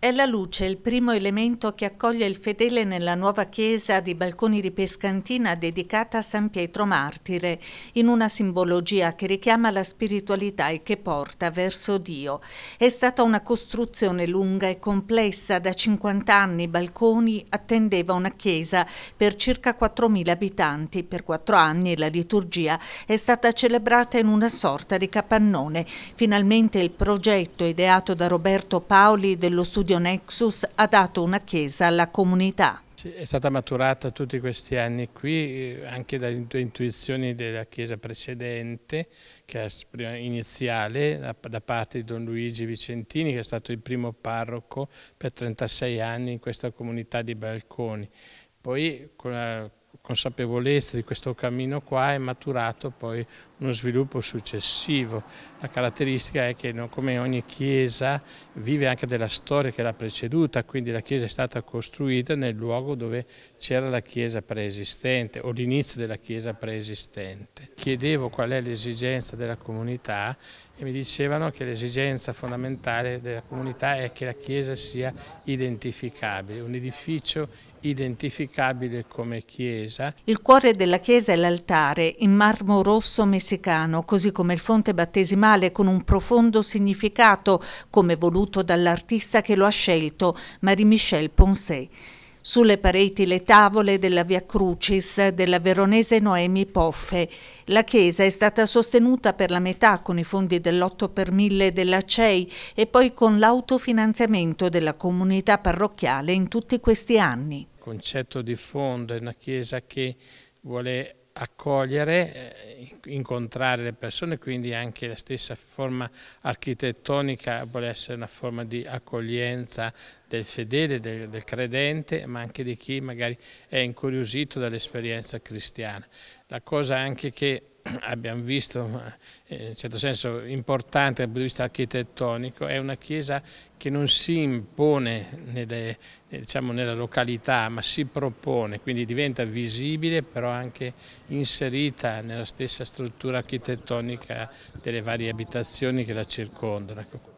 È la luce il primo elemento che accoglie il fedele nella nuova chiesa di Balconi di Pescantina dedicata a San Pietro Martire, in una simbologia che richiama la spiritualità e che porta verso Dio. È stata una costruzione lunga e complessa, da 50 anni Balconi attendeva una chiesa per circa 4.000 abitanti. Per quattro anni la liturgia è stata celebrata in una sorta di capannone. Finalmente il progetto ideato da Roberto Paoli dello studio studio Nexus ha dato una chiesa alla comunità. È stata maturata tutti questi anni qui, eh, anche dalle intuizioni della chiesa precedente, che è iniziale, da parte di Don Luigi Vicentini, che è stato il primo parroco per 36 anni in questa comunità di Balconi. Poi con la consapevolezza di questo cammino qua è maturato poi uno sviluppo successivo. La caratteristica è che come ogni chiesa vive anche della storia che l'ha preceduta, quindi la chiesa è stata costruita nel luogo dove c'era la chiesa preesistente o l'inizio della chiesa preesistente. Chiedevo qual è l'esigenza della comunità e mi dicevano che l'esigenza fondamentale della comunità è che la chiesa sia identificabile, un edificio identificabile come chiesa chiesa. Il cuore della chiesa è l'altare in marmo rosso messicano, così come il fonte battesimale con un profondo significato, come voluto dall'artista che lo ha scelto, Marie-Michel Poncet. Sulle pareti le tavole della Via Crucis della veronese Noemi Poffe. La chiesa è stata sostenuta per la metà con i fondi dell'8 per 1000 della CEI e poi con l'autofinanziamento della comunità parrocchiale in tutti questi anni concetto di fondo, è una Chiesa che vuole accogliere, eh, incontrare le persone, quindi anche la stessa forma architettonica vuole essere una forma di accoglienza del fedele, del, del credente, ma anche di chi magari è incuriosito dall'esperienza cristiana. La cosa anche che abbiamo visto, eh, in certo senso importante dal punto di vista architettonico, è una chiesa che non si impone nelle, eh, diciamo, nella località ma si propone, quindi diventa visibile però anche inserita nella stessa struttura architettonica delle varie abitazioni che la circondano. Ecco.